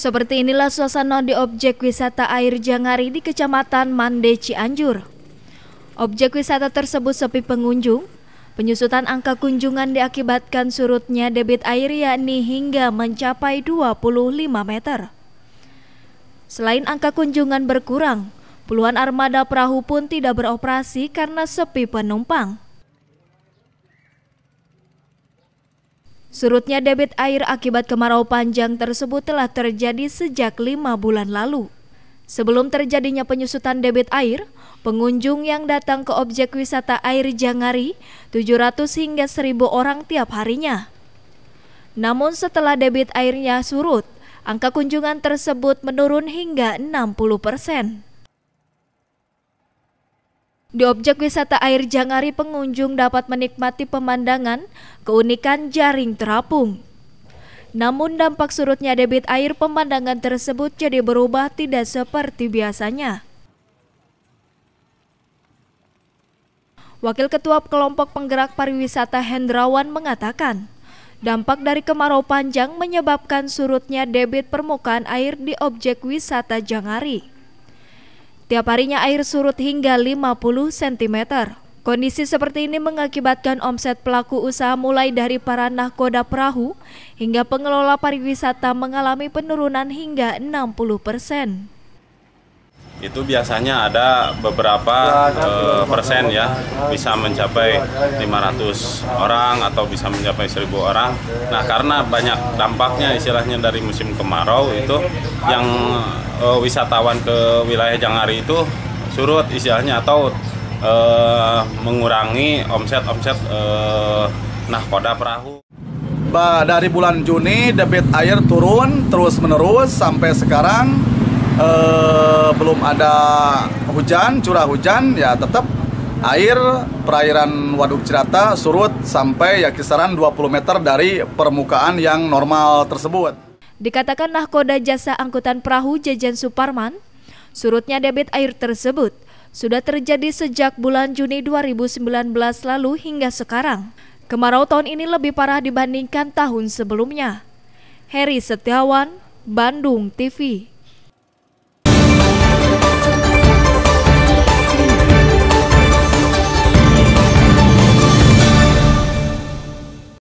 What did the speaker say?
Seperti inilah suasana di objek wisata air Jangari di Kecamatan Mande Cianjur. Objek wisata tersebut sepi pengunjung. Penyusutan angka kunjungan diakibatkan surutnya debit air yakni hingga mencapai 25 meter. Selain angka kunjungan berkurang, puluhan armada perahu pun tidak beroperasi karena sepi penumpang. Surutnya debit air akibat kemarau panjang tersebut telah terjadi sejak lima bulan lalu. Sebelum terjadinya penyusutan debit air, pengunjung yang datang ke objek wisata air Jangari 700 hingga 1000 orang tiap harinya. Namun setelah debit airnya surut, angka kunjungan tersebut menurun hingga 60 persen. Di objek wisata air Jangari pengunjung dapat menikmati pemandangan keunikan jaring terapung. Namun dampak surutnya debit air pemandangan tersebut jadi berubah tidak seperti biasanya. Wakil Ketua Kelompok Penggerak Pariwisata Hendrawan mengatakan, dampak dari kemarau panjang menyebabkan surutnya debit permukaan air di objek wisata Jangari. Setiap harinya air surut hingga 50 cm. Kondisi seperti ini mengakibatkan omset pelaku usaha mulai dari para nahkoda perahu hingga pengelola pariwisata mengalami penurunan hingga 60 persen itu biasanya ada beberapa ya, eh, persen ya bisa mencapai 500 orang atau bisa mencapai 1000 orang. Nah, karena banyak dampaknya istilahnya dari musim kemarau itu yang eh, wisatawan ke wilayah Jangari itu surut istilahnya atau eh, mengurangi omset-omset eh, koda perahu. Ba dari bulan Juni debit air turun terus-menerus sampai sekarang eh, belum ada hujan curah hujan ya tetap air perairan Waduk Cirata surut sampai ya kisaran 20 meter dari permukaan yang normal tersebut. Dikatakan nahkoda jasa angkutan perahu Jajan Suparman, surutnya debit air tersebut sudah terjadi sejak bulan Juni 2019 lalu hingga sekarang. Kemarau tahun ini lebih parah dibandingkan tahun sebelumnya. Heri Setiawan, Bandung TV.